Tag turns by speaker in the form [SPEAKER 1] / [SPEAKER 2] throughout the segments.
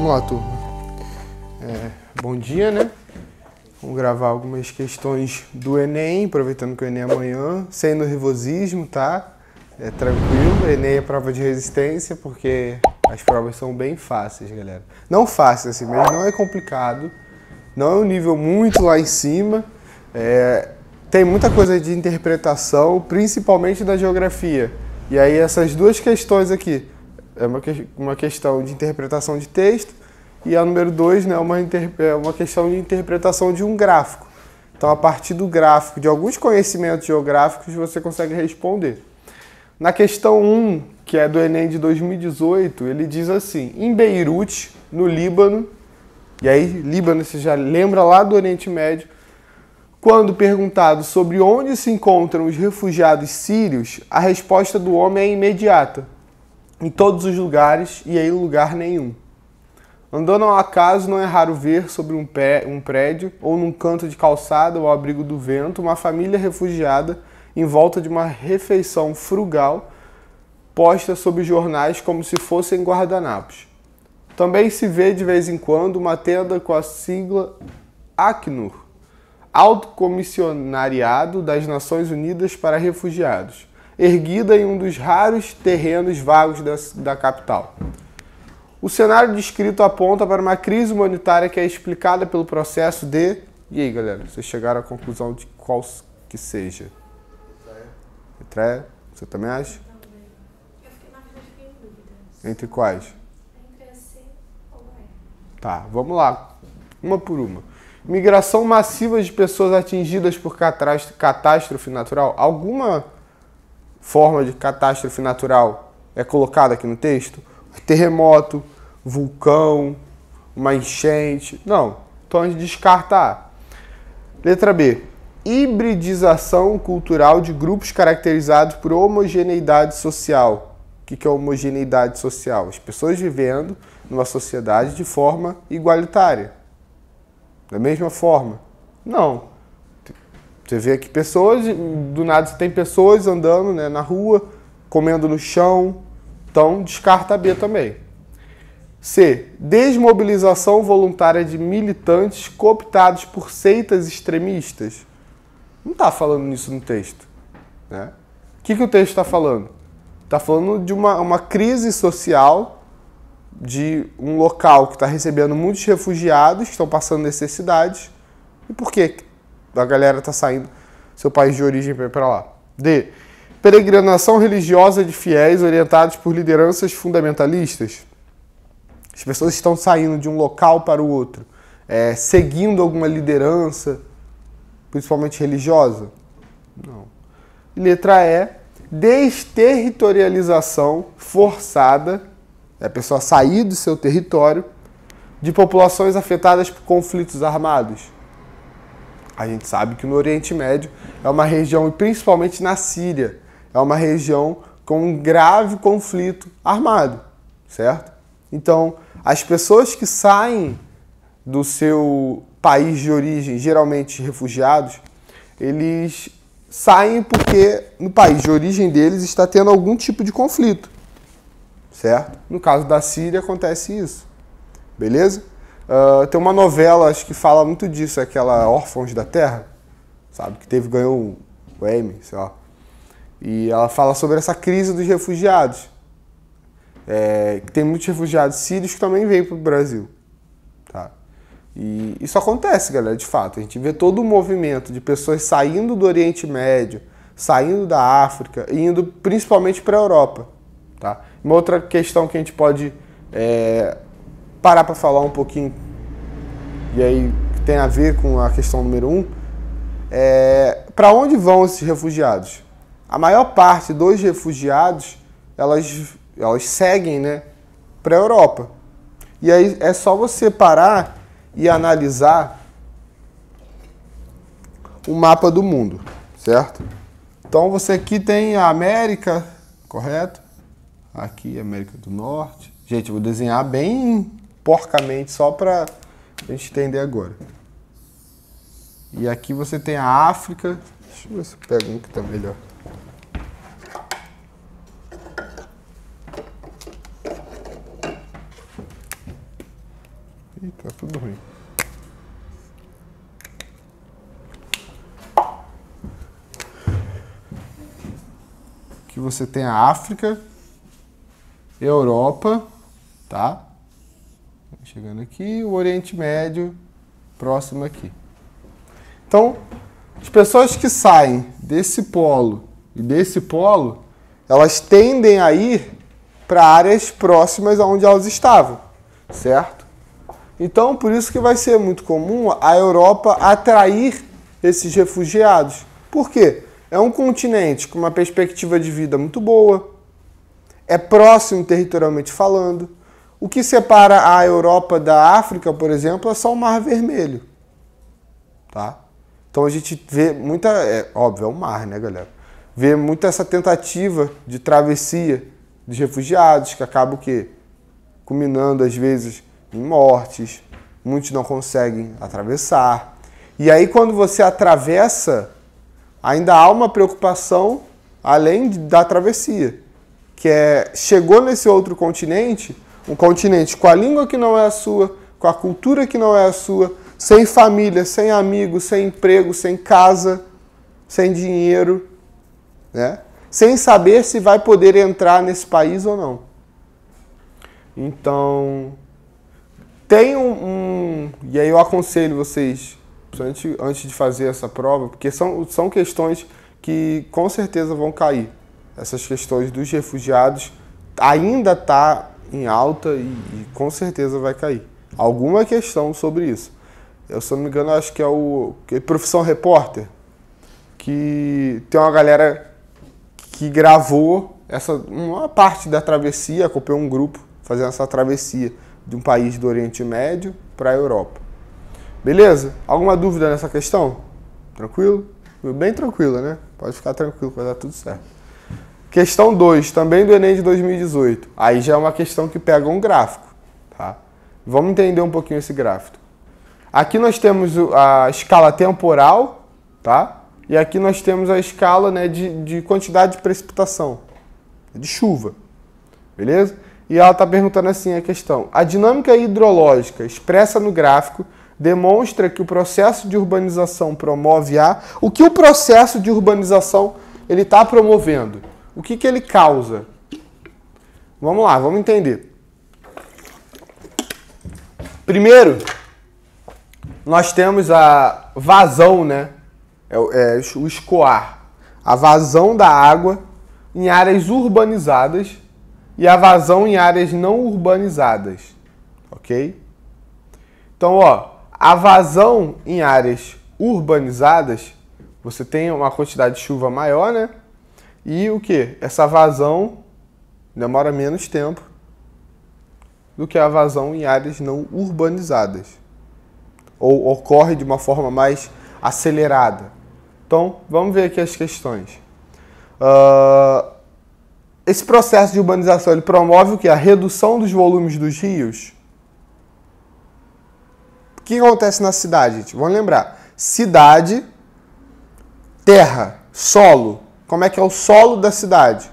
[SPEAKER 1] Vamos lá, turma. É, bom dia, né? Vamos gravar algumas questões do Enem, aproveitando que o Enem é amanhã, sem nervosismo, tá? É tranquilo. Enem é prova de resistência, porque as provas são bem fáceis, galera. Não fácil, assim, mas não é complicado. Não é um nível muito lá em cima. É, tem muita coisa de interpretação, principalmente da geografia. E aí essas duas questões aqui é uma, que, uma questão de interpretação de texto, e a número dois né, é uma é uma questão de interpretação de um gráfico. Então, a partir do gráfico, de alguns conhecimentos geográficos, você consegue responder. Na questão 1, um, que é do Enem de 2018, ele diz assim: em Beirute, no Líbano, e aí Líbano você já lembra lá do Oriente Médio, quando perguntado sobre onde se encontram os refugiados sírios, a resposta do homem é imediata em todos os lugares e em lugar nenhum. Andando ao acaso, não é raro ver sobre um, pé, um prédio ou num canto de calçada ou ao abrigo do vento uma família refugiada em volta de uma refeição frugal posta sobre jornais como se fossem guardanapos. Também se vê de vez em quando uma tenda com a sigla ACNUR, Alto Comissionariado das Nações Unidas para Refugiados, erguida em um dos raros terrenos vagos da, da capital. O cenário descrito aponta para uma crise humanitária que é explicada pelo processo de. E aí, galera, vocês chegaram à conclusão de qual que seja? Etreia. Você também acha? Entre quais? Entre a C ou E. Tá, vamos lá. Uma por uma. Migração massiva de pessoas atingidas por catástrofe natural. Alguma forma de catástrofe natural é colocada aqui no texto? Terremoto, vulcão, uma enchente. Não. Então a gente descarta A. Letra B. Hibridização cultural de grupos caracterizados por homogeneidade social. O que é homogeneidade social? As pessoas vivendo numa sociedade de forma igualitária. Da mesma forma? Não. Você vê que pessoas, do nada tem pessoas andando né, na rua, comendo no chão. Então, descarta B também. C. Desmobilização voluntária de militantes cooptados por seitas extremistas. Não está falando nisso no texto. Né? O que, que o texto está falando? Está falando de uma, uma crise social, de um local que está recebendo muitos refugiados que estão passando necessidades. E por que a galera tá saindo seu país de origem para lá. D. Peregrinação religiosa de fiéis orientados por lideranças fundamentalistas. As pessoas estão saindo de um local para o outro, é, seguindo alguma liderança, principalmente religiosa. Não. Letra E. Desterritorialização forçada, é a pessoa sair do seu território, de populações afetadas por conflitos armados. A gente sabe que no Oriente Médio é uma região, principalmente na Síria, é uma região com um grave conflito armado, certo? Então, as pessoas que saem do seu país de origem, geralmente refugiados, eles saem porque no país de origem deles está tendo algum tipo de conflito, certo? No caso da Síria acontece isso, beleza? Ah, tem uma novela, acho que fala muito disso, aquela Órfãos da Terra, sabe? Que teve, ganhou o Emmy, sei lá. E ela fala sobre essa crise dos refugiados. É, que tem muitos refugiados sírios que também vêm para o Brasil. Tá? E isso acontece, galera, de fato. A gente vê todo o movimento de pessoas saindo do Oriente Médio, saindo da África, indo principalmente para a Europa. Tá? Uma outra questão que a gente pode é, parar para falar um pouquinho, e aí tem a ver com a questão número um, é, para onde vão esses refugiados? A maior parte dos refugiados, elas, elas seguem né, para a Europa. E aí é só você parar e analisar o mapa do mundo, certo? Então você aqui tem a América, correto? Aqui América do Norte. Gente, eu vou desenhar bem porcamente só para a gente entender agora. E aqui você tem a África. Deixa eu ver se eu pego um que tá melhor. Ih, tá tudo ruim. Aqui você tem a África, Europa, tá? chegando aqui, o Oriente Médio próximo aqui. Então, as pessoas que saem desse polo e desse polo, elas tendem a ir para áreas próximas aonde elas estavam, certo? Então, por isso que vai ser muito comum a Europa atrair esses refugiados. Por quê? É um continente com uma perspectiva de vida muito boa, é próximo territorialmente falando, o que separa a Europa da África, por exemplo, é só o Mar Vermelho. Tá? Então a gente vê muita. É, óbvio, é o mar, né, galera? Vê muita essa tentativa de travessia dos refugiados, que acaba o quê? Culminando, às vezes, em mortes. Muitos não conseguem atravessar. E aí, quando você atravessa, ainda há uma preocupação além da travessia, que é chegou nesse outro continente um continente com a língua que não é a sua, com a cultura que não é a sua, sem família, sem amigos, sem emprego, sem casa, sem dinheiro, né? sem saber se vai poder entrar nesse país ou não. Então, tem um, um e aí eu aconselho vocês, antes, antes de fazer essa prova, porque são, são questões que com certeza vão cair. Essas questões dos refugiados ainda está em alta e, e, com certeza vai cair. Alguma questão sobre isso. Eu, se não me engano, acho que é o que é Profissão Repórter, que tem uma galera que gravou essa uma parte da travessia, acompanhou um grupo fazendo essa travessia de um país do Oriente Médio para a Europa. Beleza? Alguma dúvida nessa questão? Tranquilo? Bem tranquila, né? Pode ficar tranquilo, vai dar tudo certo. Questão 2, também do Enem de 2018. Aí já é uma questão que pega um gráfico. Tá? Vamos entender um pouquinho esse gráfico. Aqui nós temos a escala temporal, tá? E aqui nós temos a escala né, de, de quantidade de precipitação, de chuva. Beleza? E ela está perguntando assim a questão. A dinâmica hidrológica expressa no gráfico demonstra que o processo de urbanização promove a... O que o processo de urbanização ele está promovendo? o que, que ele causa? Vamos lá, vamos entender. Primeiro, nós temos a vazão, né? É, é, o escoar. A vazão da água em áreas urbanizadas e a vazão em áreas não urbanizadas, ok? Então, ó, a vazão em áreas urbanizadas, você tem uma quantidade de chuva maior, né? E o que? Essa vazão demora menos tempo do que a vazão em áreas não urbanizadas. Ou ocorre de uma forma mais acelerada. Então, vamos ver aqui as questões. Uh, esse processo de urbanização ele promove o que? A redução dos volumes dos rios. O que acontece na cidade, gente? Vamos lembrar. Cidade, terra, solo, como é que é o solo da cidade?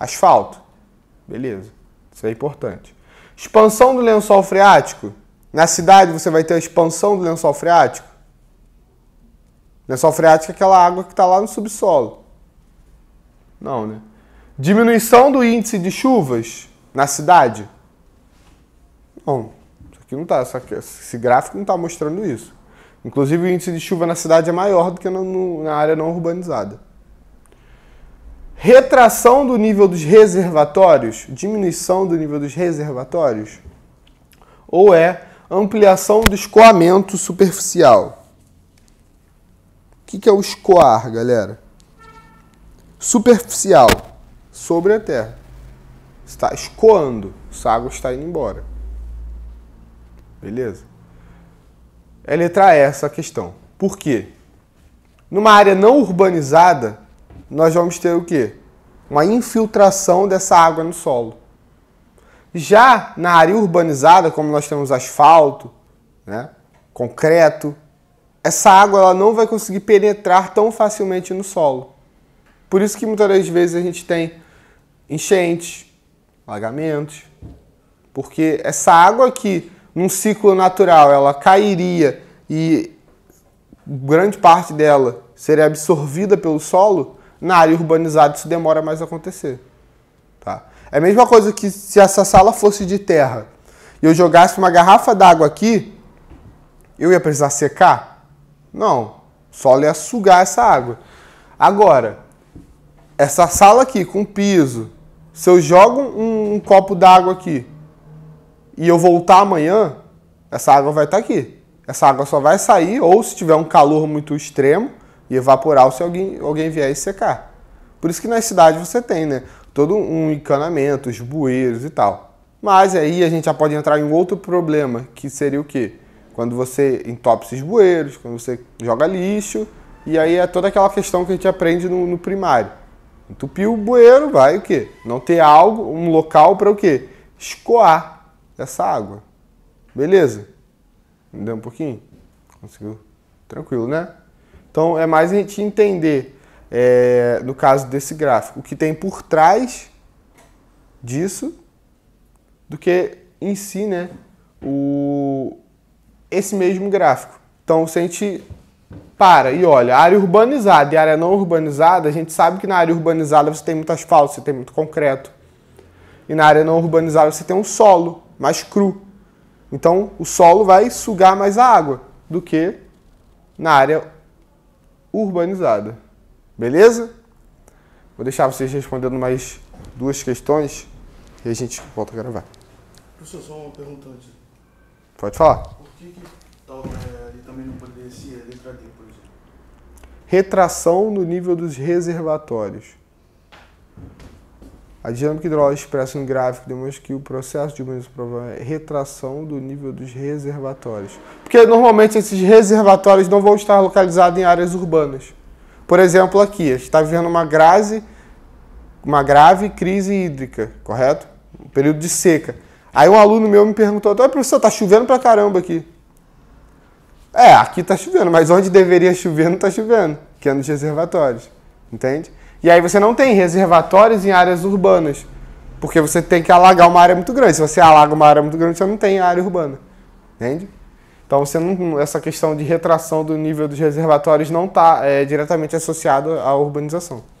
[SPEAKER 1] Asfalto. Beleza. Isso é importante. Expansão do lençol freático. Na cidade você vai ter a expansão do lençol freático. Lençol freático é aquela água que está lá no subsolo. Não, né? Diminuição do índice de chuvas na cidade. Não. Isso aqui não tá. Esse gráfico não está mostrando isso. Inclusive, o índice de chuva na cidade é maior do que no, no, na área não urbanizada. Retração do nível dos reservatórios, diminuição do nível dos reservatórios, ou é ampliação do escoamento superficial. O que, que é o escoar, galera? Superficial, sobre a terra. Está escoando, essa água está indo embora. Beleza? letra traz essa questão. Por quê? Numa área não urbanizada, nós vamos ter o quê? Uma infiltração dessa água no solo. Já na área urbanizada, como nós temos asfalto, né, concreto, essa água ela não vai conseguir penetrar tão facilmente no solo. Por isso que muitas das vezes a gente tem enchentes, alagamentos, porque essa água que num ciclo natural, ela cairia e grande parte dela seria absorvida pelo solo, na área urbanizada isso demora mais a acontecer. Tá? É a mesma coisa que se essa sala fosse de terra e eu jogasse uma garrafa d'água aqui, eu ia precisar secar? Não. O solo ia sugar essa água. Agora, essa sala aqui com piso, se eu jogo um, um copo d'água aqui e eu voltar amanhã, essa água vai estar tá aqui. Essa água só vai sair ou se tiver um calor muito extremo e evaporar ou se alguém, alguém vier e secar. Por isso que nas cidades você tem, né? Todo um encanamento, os bueiros e tal. Mas aí a gente já pode entrar em outro problema, que seria o quê? Quando você entope esses bueiros, quando você joga lixo, e aí é toda aquela questão que a gente aprende no, no primário. Entupiu o bueiro, vai o quê? Não ter algo, um local para o quê? Escoar dessa água. Beleza? Entendeu um pouquinho? Conseguiu? Tranquilo, né? Então é mais a gente entender, é, no caso desse gráfico, o que tem por trás disso do que em si, né? O, esse mesmo gráfico. Então se a gente para e olha, área urbanizada e área não urbanizada, a gente sabe que na área urbanizada você tem muito asfalto, você tem muito concreto. E na área não urbanizada você tem um solo mais cru. Então, o solo vai sugar mais a água do que na área urbanizada. Beleza? Vou deixar vocês respondendo mais duas questões e a gente volta a gravar. Professor, só uma pergunta antes. Pode falar. Por que, que tal, é, ele também não poderia ser letra D, por exemplo? Retração no nível dos reservatórios. A dinâmica hidrológica expressa no gráfico demonstra que o processo de mudança provável é retração do nível dos reservatórios. Porque normalmente esses reservatórios não vão estar localizados em áreas urbanas. Por exemplo, aqui, a gente está vivendo uma, uma grave crise hídrica, correto? Um período de seca. Aí um aluno meu me perguntou, professor, tá chovendo pra caramba aqui. É, aqui tá chovendo, mas onde deveria chover não está chovendo, que é nos reservatórios, entende? E aí você não tem reservatórios em áreas urbanas, porque você tem que alagar uma área muito grande. Se você alaga uma área muito grande, você não tem área urbana. Entende? Então você não, essa questão de retração do nível dos reservatórios não está é, diretamente associada à urbanização.